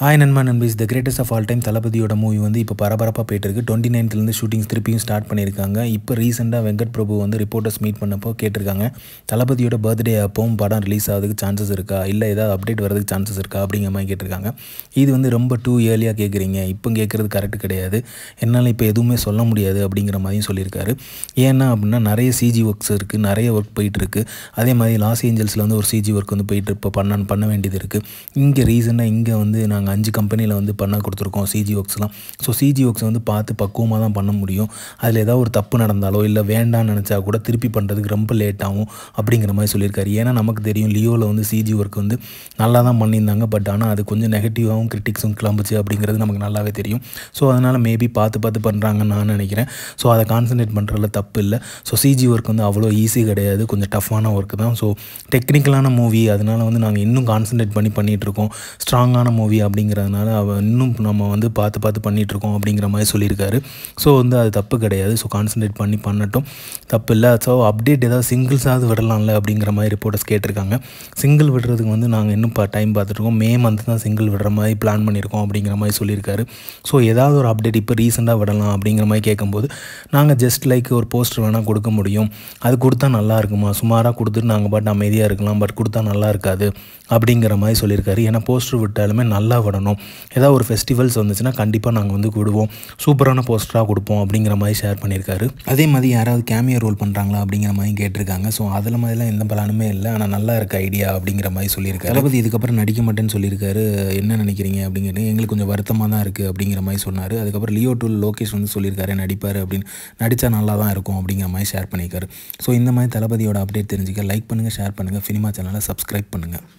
hi நண்பா is the greatest of all time தளபதியோட movie வந்து இப்போ பரபரப்பாக போயிட்டு இருக்கு டுவெண்ட்டி நைன்த்லேருந்து ஷூட்டிங்ஸ் திருப்பியும் ஸ்டார்ட் பண்ணியிருக்காங்க இப்போ ரீசெண்டாக வெங்கட் பிரபு வந்து ரிப்போர்ட்டர்ஸ் மீட் பண்ணப்போ கேட்டிருக்காங்க தளபதியோட பர்த்டே அப்போவும் படம் ரிலீஸ் ஆகிறதுக்கு சான்சஸ் இருக்கா இல்லை ஏதாவது அப்டேட் வரதுக்கு சான்சஸ் இருக்கா அப்படிங்கிற மாதிரி கேட்டிருக்காங்க இது வந்து ரொம்ப டூ இயர்லியாக கேட்குறீங்க இப்போ கேட்குறது கரெக்ட் கிடையாது என்னால் இப்போ எதுவுமே சொல்ல முடியாது அப்படிங்கிற மாதிரியும் சொல்லியிருக்காரு ஏன்னா அப்படின்னா நிறைய சிஜி ஒர்க்ஸ் இருக்குது நிறைய ஒர்க் போயிட்டு இருக்கு அதே மாதிரி லாஸ் ஏஞ்சல்ஸில் வந்து ஒரு சிஜி ஒர்க் வந்து போயிட்டு இப்போ பண்ண பண்ண வேண்டியது இருக்குது இங்கே ரீசெண்டாக இங்கே வந்து நாங்கள் நாங்கள் அஞ்சு கம்பெனியில் வந்து பண்ண கொடுத்துருக்கோம் சிஜி ஒர்க்ஸ்லாம் ஸோ சிஜி ஒர்க்ஸ் வந்து பார்த்து பக்குவமாக தான் பண்ண முடியும் அதில் ஏதாவது ஒரு தப்பு நடந்தாலோ இல்லை வேண்டாம்னு நினச்சா கூட திருப்பி பண்ணுறதுக்கு ரொம்ப லேட் ஆகும் அப்படிங்கிற மாதிரி சொல்லியிருக்காரு ஏன்னா நமக்கு தெரியும் லியோவில் வந்து சிஜி ஒர்க் வந்து நல்லா தான் பண்ணியிருந்தாங்க பட் ஆனால் அது கொஞ்சம் நெகட்டிவாகவும் கிரிட்டிக்ஸும் கிளம்புச்சு அப்படிங்கிறது நமக்கு நல்லாவே தெரியும் ஸோ அதனால் மேபி பார்த்து பார்த்து பண்ணுறாங்கன்னு நான் நினைக்கிறேன் ஸோ அதை கான்சன்ட்ரேட் பண்ணுறதுல தப்பு இல்லை ஸோ சிஜி ஒர்க் வந்து அவ்வளோ ஈஸி கிடையாது கொஞ்சம் டஃப்பான ஒர்க் தான் ஸோ டெக்னிக்கலான மூவி அதனால் வந்து நாங்கள் இன்னும் கான்சன்ட்ரேட் பண்ணி பண்ணிகிட்ருக்கோம் ஸ்ட்ராங்கான மூவி அப்படின்னு அப்படிங்கிறதுனால அவ இன்னும் நம்ம வந்து பார்த்து பார்த்து பண்ணிகிட்ருக்கோம் அப்படிங்கிற மாதிரி சொல்லியிருக்காரு ஸோ வந்து அது தப்பு கிடையாது ஸோ கான்சன்ட்ரேட் பண்ணி பண்ணட்டும் தப்பு இல்லை ஸோ அப்டேட் ஏதாவது சிங்கிள்ஸாவது விடலாம்ல அப்படிங்கிற மாதிரி ரிப்போர்ட்டர்ஸ் கேட்டிருக்காங்க சிங்கிள் விடுறதுக்கு வந்து நாங்கள் இன்னும் பா டைம் பார்த்துட்ருக்கோம் மே மந்த் தான் சிங்கிள் விடுற மாதிரி பிளான் பண்ணியிருக்கோம் அப்படிங்கிற மாதிரி சொல்லியிருக்காரு ஸோ ஏதாவது ஒரு அப்டேட் இப்போ ரீசெண்டாக விடலாம் அப்படிங்கிற மாதிரி கேட்கும்போது நாங்கள் ஜஸ்ட் லைக் ஒரு போஸ்டர் வேணால் கொடுக்க முடியும் அது கொடுத்தா நல்லா இருக்குமா சுமாராக கொடுத்துட்டு நாங்கள் பாட்டு அமைதியாக இருக்கலாம் பட் கொடுத்தா நல்லா இருக்காது அப்படிங்கிற மாதிரி சொல்லியிருக்காரு ஏன்னா போஸ்டர் விட்டாலுமே நல்லா ஆகணும் ஏதாவது ஒரு ஃபெஸ்டிவல்ஸ் வந்துச்சுன்னா கண்டிப்பாக நாங்கள் வந்து கொடுவோம் சூப்பரான போஸ்டராக கொடுப்போம் அப்படிங்கிற மாதிரி ஷேர் பண்ணியிருக்காரு அதே மாதிரி யாராவது கேமியா ரோல் பண்ணுறாங்களா அப்படிங்கிற மாதிரி கேட்டிருக்காங்க ஸோ அதில் மாதிரிலாம் எந்த பலனுமே இல்லை ஆனால் நல்லா இருக்க ஐடியா அப்படிங்கிற மாதிரி சொல்லியிருக்காரு தளபதி இதுக்கப்புறம் நடிக்க மாட்டேன்னு சொல்லியிருக்காரு என்ன நினைக்கிறீங்க அப்படிங்கிறது எங்களுக்கு கொஞ்சம் வருத்தமாக தான் இருக்குது அப்படிங்கிற மாதிரி சொன்னார் அதுக்கப்புறம் லியோ டூல் லோகேஷ் வந்து சொல்லியிருக்காரு நடிப்பார் அப்படின்னு நடித்தா நல்லா தான் இருக்கும் அப்படிங்கிற மாதிரி ஷேர் பண்ணியிருக்காரு ஸோ இந்த மாதிரி தளபதியோட அப்டேட் தெரிஞ்சுக்க லைக் பண்ணுங்கள் ஷேர் பண்ணுங்கள் சினிமா சேனலை சப்ஸ்கிரைப் பண்ணுங்கள்